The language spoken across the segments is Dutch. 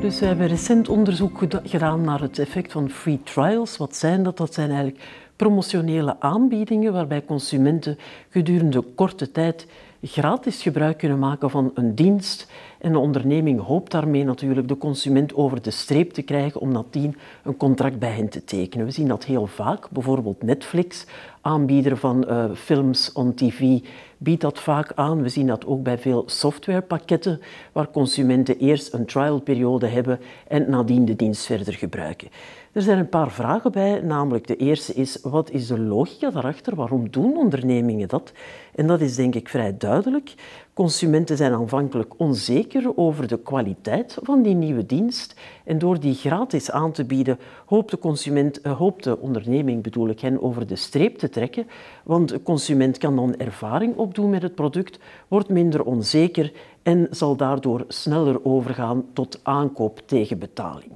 Dus we hebben recent onderzoek gedaan naar het effect van free trials. Wat zijn dat? Dat zijn eigenlijk promotionele aanbiedingen waarbij consumenten gedurende korte tijd gratis gebruik kunnen maken van een dienst en de onderneming hoopt daarmee natuurlijk de consument over de streep te krijgen om nadien een contract bij hen te tekenen. We zien dat heel vaak. Bijvoorbeeld Netflix, aanbieder van eh, films on tv, biedt dat vaak aan. We zien dat ook bij veel softwarepakketten, waar consumenten eerst een trialperiode hebben en nadien de dienst verder gebruiken. Er zijn een paar vragen bij, namelijk de eerste is, wat is de logica daarachter? Waarom doen ondernemingen dat? En dat is denk ik vrij duidelijk. Consumenten zijn aanvankelijk onzeker over de kwaliteit van die nieuwe dienst. En door die gratis aan te bieden, hoopt de, consument, eh, hoopt de onderneming bedoel ik, hen over de streep te trekken. Want de consument kan dan ervaring opdoen met het product, wordt minder onzeker en zal daardoor sneller overgaan tot aankoop tegen betaling.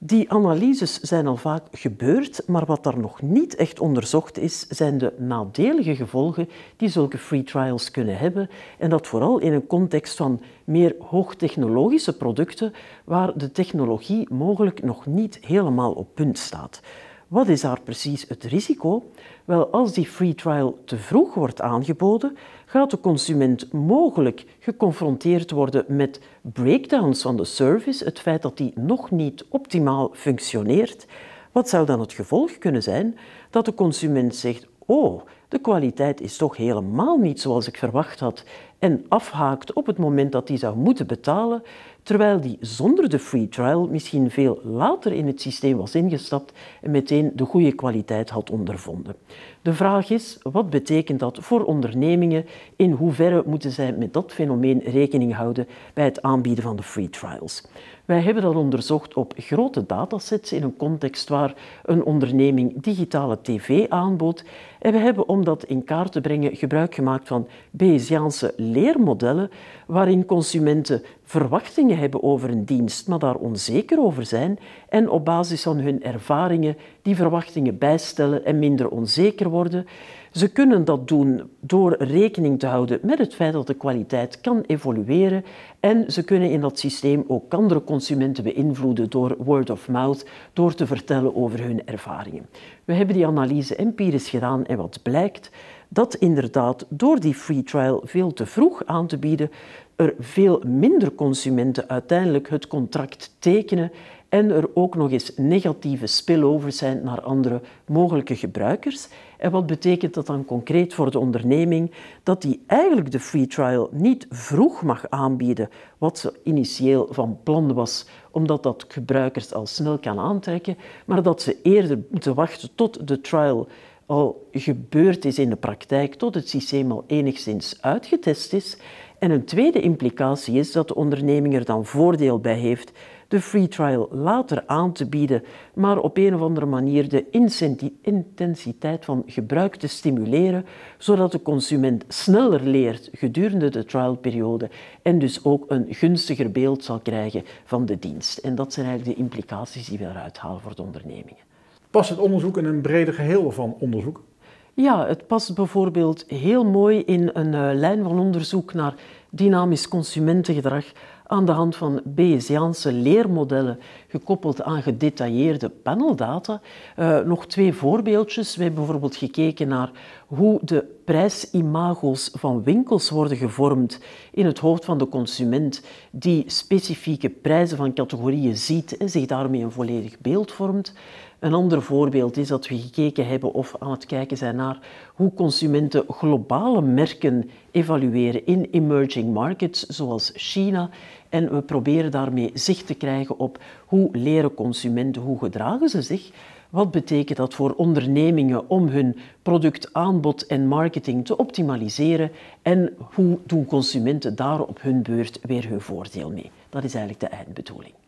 Die analyses zijn al vaak gebeurd, maar wat daar nog niet echt onderzocht is, zijn de nadelige gevolgen die zulke free trials kunnen hebben. En dat vooral in een context van meer hoogtechnologische producten, waar de technologie mogelijk nog niet helemaal op punt staat. Wat is daar precies het risico? Wel, als die free trial te vroeg wordt aangeboden, gaat de consument mogelijk geconfronteerd worden met breakdowns van de service, het feit dat die nog niet optimaal functioneert. Wat zou dan het gevolg kunnen zijn? Dat de consument zegt: Oh, de kwaliteit is toch helemaal niet zoals ik verwacht had en afhaakt op het moment dat die zou moeten betalen, terwijl die zonder de free trial misschien veel later in het systeem was ingestapt en meteen de goede kwaliteit had ondervonden. De vraag is, wat betekent dat voor ondernemingen? In hoeverre moeten zij met dat fenomeen rekening houden bij het aanbieden van de free trials? Wij hebben dat onderzocht op grote datasets in een context waar een onderneming digitale tv aanbood en we hebben om om dat in kaart te brengen gebruik gemaakt van Bayesiaanse leermodellen, waarin consumenten verwachtingen hebben over een dienst, maar daar onzeker over zijn en op basis van hun ervaringen die verwachtingen bijstellen en minder onzeker worden. Ze kunnen dat doen door rekening te houden met het feit dat de kwaliteit kan evolueren en ze kunnen in dat systeem ook andere consumenten beïnvloeden door word of mouth, door te vertellen over hun ervaringen. We hebben die analyse empirisch gedaan en wat blijkt? Dat inderdaad door die free trial veel te vroeg aan te bieden, er veel minder consumenten uiteindelijk het contract tekenen en er ook nog eens negatieve spillovers zijn naar andere mogelijke gebruikers. En wat betekent dat dan concreet voor de onderneming? Dat die eigenlijk de free trial niet vroeg mag aanbieden wat ze initieel van plan was, omdat dat gebruikers al snel kan aantrekken, maar dat ze eerder moeten wachten tot de trial al gebeurd is in de praktijk, tot het systeem al enigszins uitgetest is en een tweede implicatie is dat de onderneming er dan voordeel bij heeft de free trial later aan te bieden, maar op een of andere manier de intensiteit van gebruik te stimuleren, zodat de consument sneller leert gedurende de trialperiode en dus ook een gunstiger beeld zal krijgen van de dienst. En dat zijn eigenlijk de implicaties die we eruit halen voor de ondernemingen. Past het onderzoek in een breder geheel van onderzoek? Ja, het past bijvoorbeeld heel mooi in een eh, lijn van onderzoek naar dynamisch consumentengedrag aan de hand van Bayesianse leermodellen gekoppeld aan gedetailleerde paneldata. Eh, nog twee voorbeeldjes. We hebben bijvoorbeeld gekeken naar hoe de prijsimagos van winkels worden gevormd in het hoofd van de consument die specifieke prijzen van categorieën ziet en zich daarmee een volledig beeld vormt. Een ander voorbeeld is dat we gekeken hebben of aan het kijken zijn naar hoe consumenten globale merken evalueren in emerging markets zoals China. En we proberen daarmee zicht te krijgen op hoe leren consumenten, hoe gedragen ze zich. Wat betekent dat voor ondernemingen om hun productaanbod en marketing te optimaliseren? En hoe doen consumenten daar op hun beurt weer hun voordeel mee? Dat is eigenlijk de eindbedoeling.